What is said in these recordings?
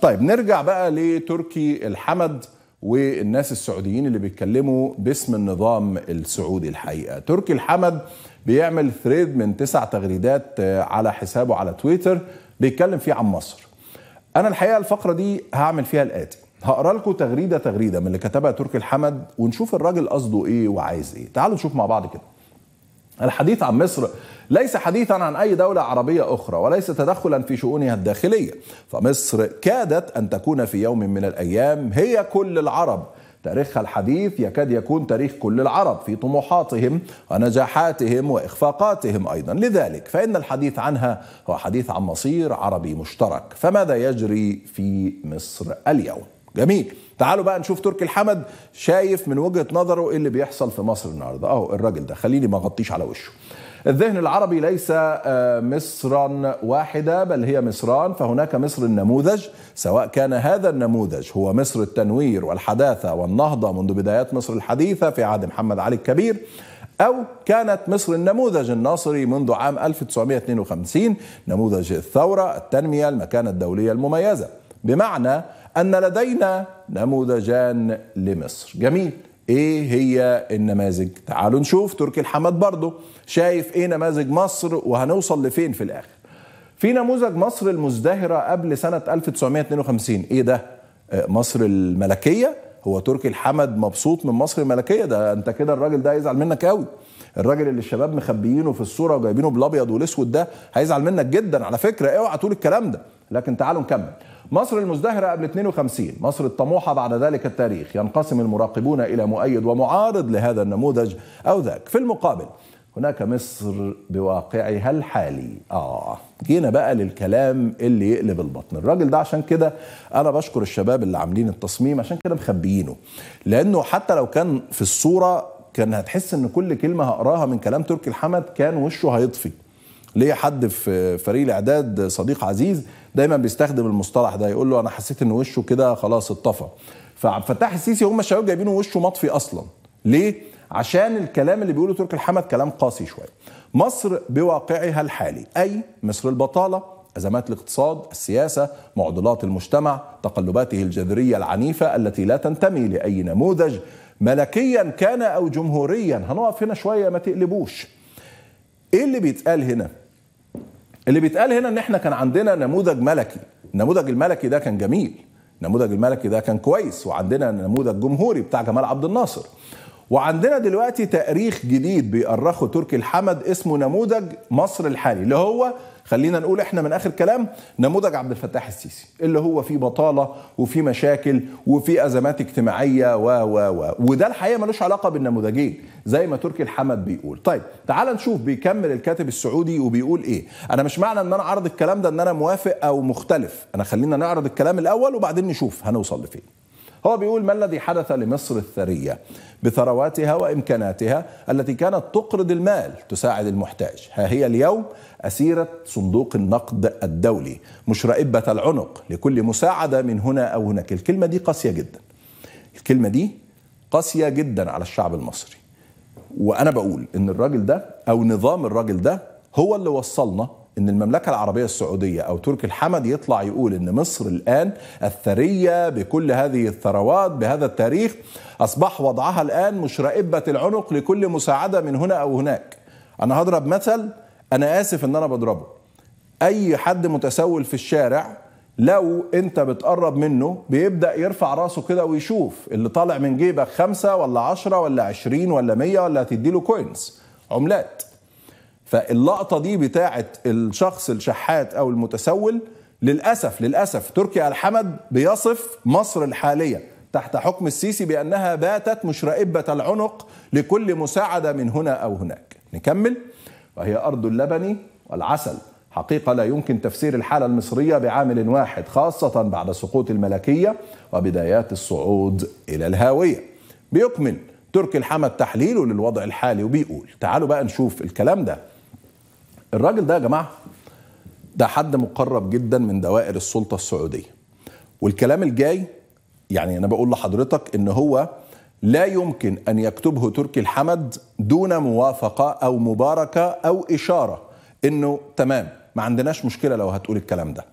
طيب نرجع بقى لتركي الحمد والناس السعوديين اللي بيتكلموا باسم النظام السعودي الحقيقه تركي الحمد بيعمل ثريد من تسع تغريدات آه، على حسابه على تويتر بيتكلم فيه عن مصر انا الحقيقه الفقره دي هعمل فيها الاتي هقرا لكم تغريده تغريده من اللي كتبها تركي الحمد ونشوف الراجل قصده ايه وعايز ايه تعالوا نشوف مع بعض كده الحديث عن مصر ليس حديثا عن اي دوله عربيه اخرى وليس تدخلا في شؤونها الداخليه فمصر كادت ان تكون في يوم من الايام هي كل العرب تاريخها الحديث يكاد يكون تاريخ كل العرب في طموحاتهم ونجاحاتهم واخفاقاتهم ايضا لذلك فان الحديث عنها هو حديث عن مصير عربي مشترك فماذا يجري في مصر اليوم جميل تعالوا بقى نشوف تركي الحمد شايف من وجهه نظره ايه اللي بيحصل في مصر النهارده اهو الراجل ده خليني ما اغطيش على وشه الذهن العربي ليس آه، مصرا واحده بل هي مصران فهناك مصر النموذج سواء كان هذا النموذج هو مصر التنوير والحداثه والنهضه منذ بدايات مصر الحديثه في عهد محمد علي الكبير أو كانت مصر النموذج الناصري منذ عام 1952 نموذج الثورة التنمية المكانة الدولية المميزة بمعنى أن لدينا نموذجان لمصر جميل ايه هي النماذج تعالوا نشوف تركي الحمد برضه شايف ايه نماذج مصر وهنوصل لفين في الاخر في نموذج مصر المزدهرة قبل سنة 1952 ايه ده آه، مصر الملكية هو تركي الحمد مبسوط من مصر الملكية ده انت كده الراجل ده هيزعل منك قوي الراجل اللي الشباب مخبيينه في الصورة وجايبينه بالابيض والاسود ده هيزعل منك جدا على فكرة اوعى إيه تقول الكلام ده لكن تعالوا نكمل مصر المزدهرة قبل 52 مصر الطموحة بعد ذلك التاريخ ينقسم المراقبون إلى مؤيد ومعارض لهذا النموذج أو ذاك في المقابل هناك مصر بواقعها الحالي آه جينا بقى للكلام اللي يقلب البطن الراجل ده عشان كده أنا بشكر الشباب اللي عاملين التصميم عشان كده مخبيينه لأنه حتى لو كان في الصورة كان هتحس ان كل كلمه هقراها من كلام تركي الحمد كان وشه هيطفي ليه حد في فريق الاعداد صديق عزيز دايما بيستخدم المصطلح ده يقول له انا حسيت ان وشه كده خلاص اتطفى فعبد الفتاح السيسي هم الشباب جايبينه وشه مطفي اصلا ليه عشان الكلام اللي بيقوله تركي الحمد كلام قاسي شويه مصر بواقعها الحالي اي مصر البطاله ازمات الاقتصاد السياسه معضلات المجتمع تقلباته الجذريه العنيفه التي لا تنتمي لاي نموذج ملكيا كان او جمهوريا هنقف هنا شويه ما تقلبوش ايه اللي بيتقال هنا اللي بيتقال هنا ان احنا كان عندنا نموذج ملكي النموذج الملكي ده كان جميل النموذج الملكي ده كان كويس وعندنا نموذج جمهوري بتاع جمال عبد الناصر وعندنا دلوقتي تأريخ جديد بيأرخه تركي الحمد اسمه نموذج مصر الحالي اللي هو خلينا نقول احنا من اخر كلام نموذج عبد الفتاح السيسي اللي هو فيه بطاله وفيه مشاكل وفيه ازمات اجتماعيه و و و وده الحقيقه ملوش علاقه بالنموذجين زي ما تركي الحمد بيقول طيب تعال نشوف بيكمل الكاتب السعودي وبيقول ايه انا مش معنى ان انا عرض الكلام ده ان انا موافق او مختلف انا خلينا نعرض الكلام الاول وبعدين نشوف هنوصل لفين هو بيقول ما الذي حدث لمصر الثرية بثرواتها وإمكاناتها التي كانت تقرض المال تساعد المحتاج ها هي اليوم أسيرة صندوق النقد الدولي مش رائبة العنق لكل مساعدة من هنا أو هناك الكلمة دي قاسية جدا الكلمة دي قاسية جدا على الشعب المصري وأنا بقول إن الراجل ده أو نظام الراجل ده هو اللي وصلنا ان المملكه العربيه السعوديه او تركي الحمد يطلع يقول ان مصر الان الثريه بكل هذه الثروات بهذا التاريخ اصبح وضعها الان مش رائبه العنق لكل مساعده من هنا او هناك. انا هضرب مثل انا اسف ان انا بضربه. اي حد متسول في الشارع لو انت بتقرب منه بيبدا يرفع راسه كده ويشوف اللي طالع من جيبك خمسة ولا عشرة ولا عشرين ولا مية ولا هتديله كوينز عملات فاللقطه دي بتاعه الشخص الشحات او المتسول للاسف للاسف تركي الحمد بيصف مصر الحاليه تحت حكم السيسي بانها باتت مش رائبه العنق لكل مساعده من هنا او هناك. نكمل وهي ارض اللبن والعسل. حقيقة لا يمكن تفسير الحالة المصرية بعامل واحد خاصة بعد سقوط الملكية وبدايات الصعود إلى الهاوية بيكمل تركي الحمد تحليله للوضع الحالي وبيقول تعالوا بقى نشوف الكلام ده الراجل ده يا جماعه ده حد مقرب جدا من دوائر السلطه السعوديه والكلام الجاي يعني انا بقول لحضرتك ان هو لا يمكن ان يكتبه تركي الحمد دون موافقه او مباركه او اشاره انه تمام ما عندناش مشكله لو هتقول الكلام ده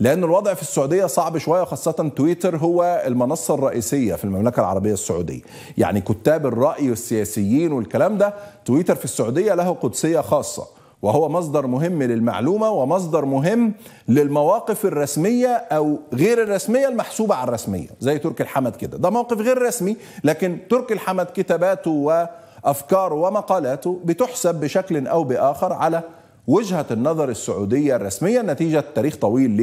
لان الوضع في السعوديه صعب شويه خاصه تويتر هو المنصه الرئيسيه في المملكه العربيه السعوديه يعني كتاب الراي والسياسيين والكلام ده تويتر في السعوديه له قدسيه خاصه وهو مصدر مهم للمعلومه ومصدر مهم للمواقف الرسميه او غير الرسميه المحسوبه على الرسميه زي تركي الحمد كده ده موقف غير رسمي لكن تركي الحمد كتاباته وافكاره ومقالاته بتحسب بشكل او باخر على وجهه النظر السعوديه الرسميه نتيجه تاريخ طويل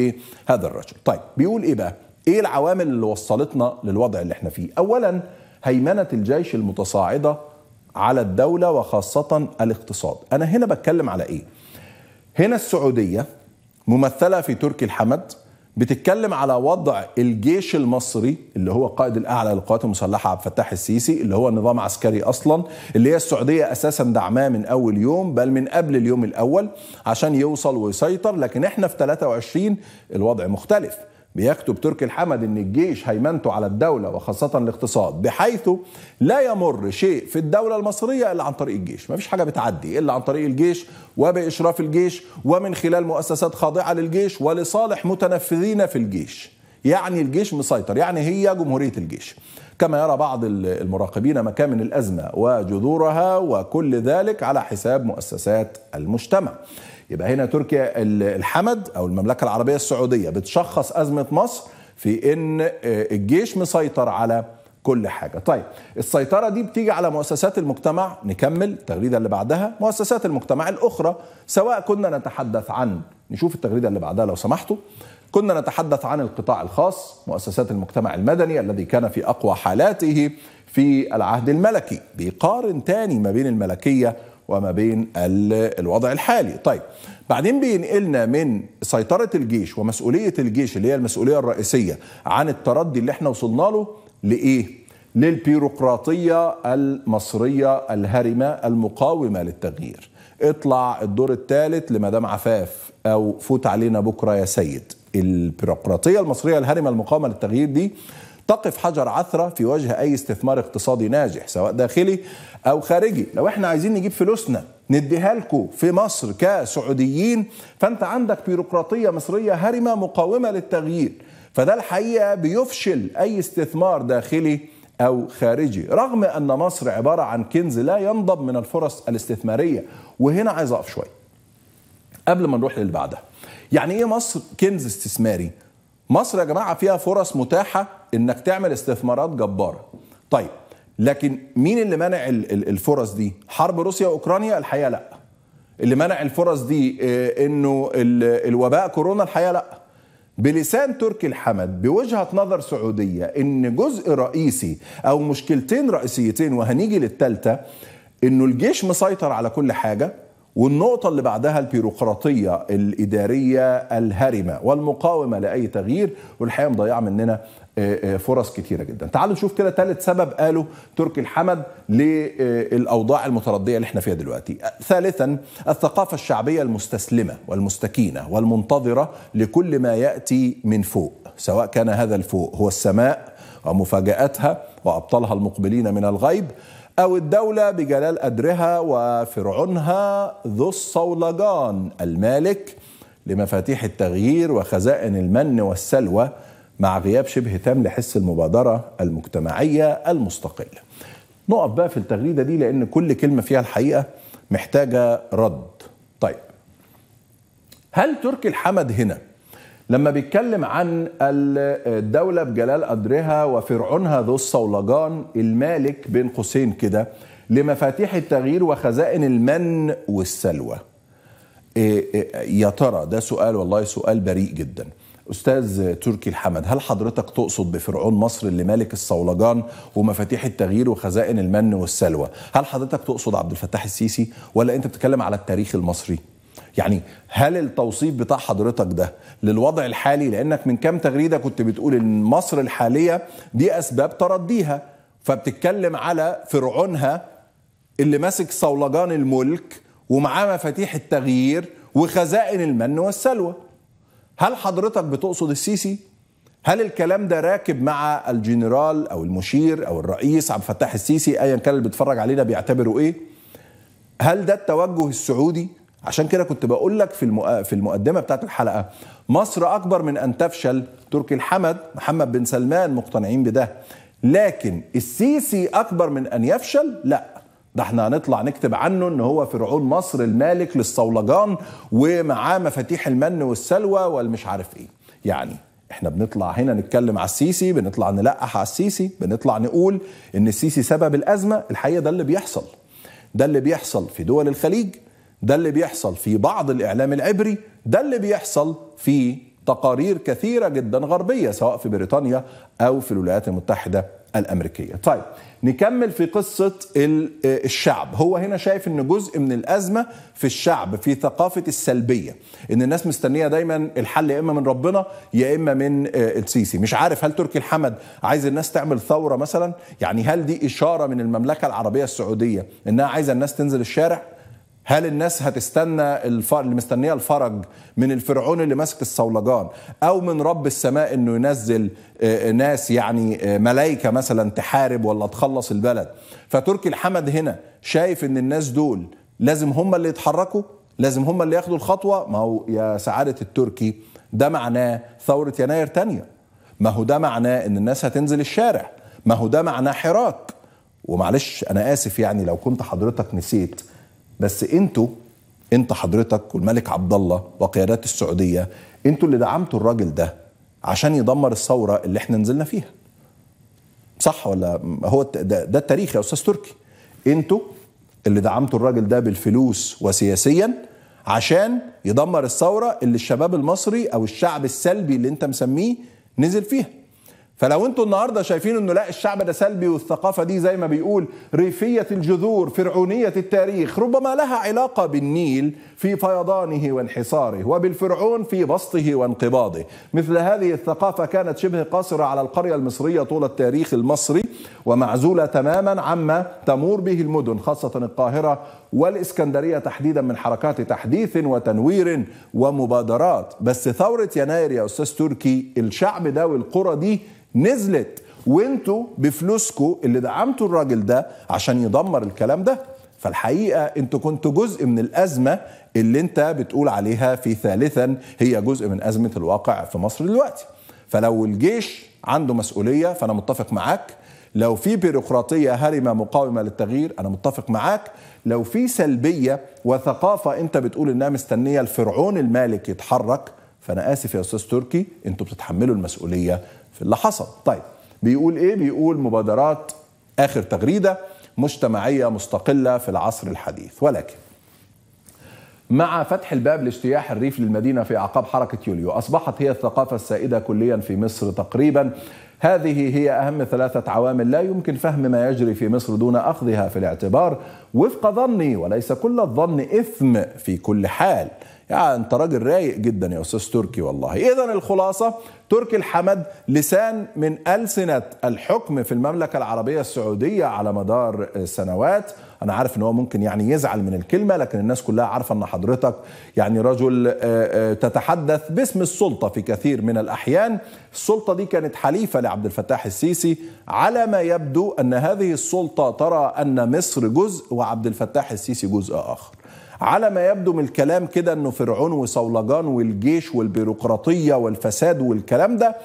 لهذا الرجل طيب بيقول ايه بقى ايه العوامل اللي وصلتنا للوضع اللي احنا فيه اولا هيمنه الجيش المتصاعده على الدولة وخاصة الاقتصاد أنا هنا بتكلم على إيه؟ هنا السعودية ممثلة في تركي الحمد بتتكلم على وضع الجيش المصري اللي هو قائد الاعلى للقوات المسلحه عبد الفتاح السيسي اللي هو نظام عسكري اصلا اللي هي السعوديه اساسا دعماه من اول يوم بل من قبل اليوم الاول عشان يوصل ويسيطر لكن احنا في 23 الوضع مختلف بيكتب تركي الحمد ان الجيش هيمنته على الدوله وخاصه الاقتصاد بحيث لا يمر شيء في الدوله المصريه الا عن طريق الجيش، ما فيش حاجه بتعدي الا عن طريق الجيش وباشراف الجيش ومن خلال مؤسسات خاضعه للجيش ولصالح متنفذين في الجيش. يعني الجيش مسيطر، يعني هي جمهوريه الجيش. كما يرى بعض المراقبين مكامن الازمه وجذورها وكل ذلك على حساب مؤسسات المجتمع. يبقى هنا تركيا الحمد او المملكه العربيه السعوديه بتشخص ازمه مصر في ان آه، الجيش مسيطر على كل حاجة طيب السيطرة دي بتيجي على مؤسسات المجتمع نكمل التغريدة اللي بعدها مؤسسات المجتمع الأخرى سواء كنا نتحدث عن نشوف التغريدة اللي بعدها لو سمحتوا كنا نتحدث عن القطاع الخاص مؤسسات المجتمع المدني الذي كان في أقوى حالاته في العهد الملكي بيقارن تاني ما بين الملكية وما بين الوضع الحالي طيب بعدين بينقلنا من سيطرة الجيش ومسؤولية الجيش اللي هي المسؤولية الرئيسية عن التردي اللي احنا وصلنا له لإيه؟ للبيروقراطية المصرية الهرمة المقاومة للتغيير اطلع الدور الثالث لمدام عفاف أو فوت علينا بكرة يا سيد البيروقراطية المصرية الهرمة المقاومة للتغيير دي تقف حجر عثرة في وجه أي استثمار اقتصادي ناجح سواء داخلي أو خارجي لو احنا عايزين نجيب فلوسنا نديها لكم في مصر كسعوديين فأنت عندك بيروقراطية مصرية هرمة مقاومة للتغيير فده الحقيقة بيفشل أي استثمار داخلي أو خارجي رغم أن مصر عبارة عن كنز لا ينضب من الفرص الاستثمارية وهنا عايز أقف شوية قبل ما نروح للي بعدها يعني إيه مصر كنز استثماري؟ مصر يا جماعه فيها فرص متاحه انك تعمل استثمارات جباره. طيب لكن مين اللي منع الفرص دي؟ حرب روسيا واوكرانيا؟ الحقيقه لا. اللي منع الفرص دي آه، انه الوباء كورونا؟ الحقيقه لا. بلسان تركي الحمد بوجهة نظر سعودية إن جزء رئيسي أو مشكلتين رئيسيتين وهنيجي للتالتة إنه الجيش مسيطر على كل حاجة والنقطة اللي بعدها البيروقراطية الإدارية الهرمة والمقاومة لأي تغيير والحقيقة مضيعة مننا آه، آه، فرص كتيرة جدا تعالوا نشوف كده ثالث سبب قاله تركي الحمد للأوضاع المتردية اللي احنا فيها دلوقتي ثالثا الثقافة الشعبية المستسلمة والمستكينة والمنتظرة لكل ما يأتي من فوق سواء كان هذا الفوق هو السماء ومفاجآتها وأبطالها المقبلين من الغيب أو الدولة بجلال أدرها وفرعونها ذو الصولجان المالك لمفاتيح التغيير وخزائن المن والسلوى مع غياب شبه تام لحس المبادرة المجتمعية المستقلة نقف بقى في التغريدة دي لأن كل كلمة فيها الحقيقة محتاجة رد طيب هل تركي الحمد هنا لما بيتكلم عن الدولة بجلال قدرها وفرعونها ذو الصولجان المالك بين قوسين كده لمفاتيح التغيير وخزائن المن والسلوى إيه، إيه، يا ترى ده سؤال والله سؤال بريء جدا استاذ تركي الحمد هل حضرتك تقصد بفرعون مصر اللي مالك الصولجان ومفاتيح التغيير وخزائن المن والسلوى هل حضرتك تقصد عبد الفتاح السيسي ولا انت بتتكلم على التاريخ المصري يعني هل التوصيف بتاع حضرتك ده للوضع الحالي لانك من كام تغريده كنت بتقول ان مصر الحاليه دي اسباب ترديها فبتتكلم على فرعونها اللي ماسك صولجان الملك ومعاه مفاتيح التغيير وخزائن المن والسلوى هل حضرتك بتقصد السيسي هل الكلام ده راكب مع الجنرال او المشير او الرئيس عبد الفتاح السيسي ايا كان اللي بيتفرج علينا بيعتبره ايه هل ده التوجه السعودي عشان كده كنت بقول لك في في المقدمه بتاعت الحلقه مصر اكبر من ان تفشل تركي الحمد محمد بن سلمان مقتنعين بده لكن السيسي اكبر من ان يفشل لا ده احنا هنطلع نكتب عنه ان هو فرعون مصر المالك للصولجان ومعاه مفاتيح المن والسلوى والمش عارف ايه يعني احنا بنطلع هنا نتكلم على السيسي بنطلع نلقح على السيسي بنطلع نقول ان السيسي سبب الازمه الحقيقه ده اللي بيحصل ده اللي بيحصل في دول الخليج ده اللي بيحصل في بعض الإعلام العبري ده اللي بيحصل في تقارير كثيرة جدا غربية سواء في بريطانيا أو في الولايات المتحدة الأمريكية طيب نكمل في قصة آه، الشعب هو هنا شايف أن جزء من الأزمة في الشعب في ثقافة السلبية أن الناس مستنية دايما الحل يا إما من ربنا يا إما من آه، السيسي مش عارف هل تركي الحمد عايز الناس تعمل ثورة مثلا يعني هل دي إشارة من المملكة العربية السعودية أنها عايزة الناس تنزل الشارع هل الناس هتستنى الفر... اللي مستنيه الفرج من الفرعون اللي ماسك الصولجان او من رب السماء انه ينزل آه، آه، ناس يعني آه، ملائكه مثلا تحارب ولا تخلص البلد فتركي الحمد هنا شايف ان الناس دول لازم هم اللي يتحركوا لازم هم اللي ياخدوا الخطوه ما هو يا سعاده التركي ده معناه ثوره يناير تانية ما هو ده معناه ان الناس هتنزل الشارع ما هو ده معناه حراك ومعلش انا اسف يعني لو كنت حضرتك نسيت بس انتوا انت حضرتك والملك عبد الله وقيادات السعوديه انتوا اللي دعمتوا الراجل ده عشان يدمر الثوره اللي احنا نزلنا فيها صح ولا هو ده, ده التاريخ يا استاذ تركي انتوا اللي دعمتوا الراجل ده بالفلوس وسياسيا عشان يدمر الثوره اللي الشباب المصري او الشعب السلبي اللي انت مسميه نزل فيها فلو انتوا النهارده شايفين انه لا الشعب ده سلبي والثقافه دي زي ما بيقول ريفيه الجذور فرعونيه التاريخ ربما لها علاقه بالنيل في فيضانه وانحساره وبالفرعون في بسطه وانقباضه مثل هذه الثقافه كانت شبه قاصره على القريه المصريه طول التاريخ المصري ومعزوله تماما عما تمور به المدن خاصه القاهره والإسكندرية تحديدا من حركات تحديث وتنوير ومبادرات بس ثورة يناير يا أستاذ تركي الشعب ده والقرى دي نزلت وانتوا بفلوسكوا اللي دعمتوا الراجل ده عشان يدمر الكلام ده فالحقيقة انتوا كنتوا جزء من الأزمة اللي انت بتقول عليها في ثالثا هي جزء من أزمة الواقع في مصر دلوقتي فلو الجيش عنده مسؤولية فأنا متفق معاك لو في بيروقراطية هرمة مقاومة للتغيير أنا متفق معاك لو في سلبيه وثقافه انت بتقول انها مستنيه الفرعون المالك يتحرك فانا اسف يا استاذ تركي انتوا بتتحملوا المسؤوليه في اللي حصل طيب بيقول ايه بيقول مبادرات اخر تغريده مجتمعيه مستقله في العصر الحديث ولكن مع فتح الباب لاجتياح الريف للمدينه في اعقاب حركه يوليو اصبحت هي الثقافه السائده كليا في مصر تقريبا هذه هي أهم ثلاثة عوامل لا يمكن فهم ما يجري في مصر دون أخذها في الاعتبار وفق ظني وليس كل الظن إثم في كل حال يعني انت راجل رايق جدا يا استاذ تركي والله اذا الخلاصه تركي الحمد لسان من السنه الحكم في المملكه العربيه السعوديه على مدار سنوات انا عارف ان هو ممكن يعني يزعل من الكلمه لكن الناس كلها عارفه ان حضرتك يعني رجل آه، آه، تتحدث باسم السلطه في كثير من الاحيان السلطه دي كانت حليفه لعبد الفتاح السيسي على ما يبدو ان هذه السلطه ترى ان مصر جزء وعبد الفتاح السيسي جزء اخر على ما يبدو من الكلام كده انه فرعون وصولجان والجيش والبيروقراطيه والفساد والكلام ده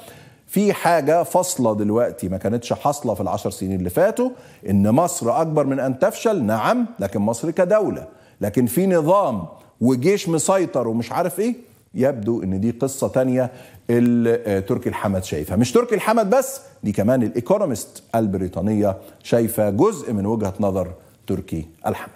في حاجة فاصلة دلوقتي ما كانتش حاصلة في العشر سنين اللي فاتوا إن مصر أكبر من أن تفشل نعم لكن مصر كدولة لكن في نظام وجيش مسيطر ومش عارف إيه يبدو إن دي قصة تانية آه، تركي الحمد شايفها مش تركي الحمد بس دي كمان الإيكونومست البريطانية شايفة جزء من وجهة نظر تركي الحمد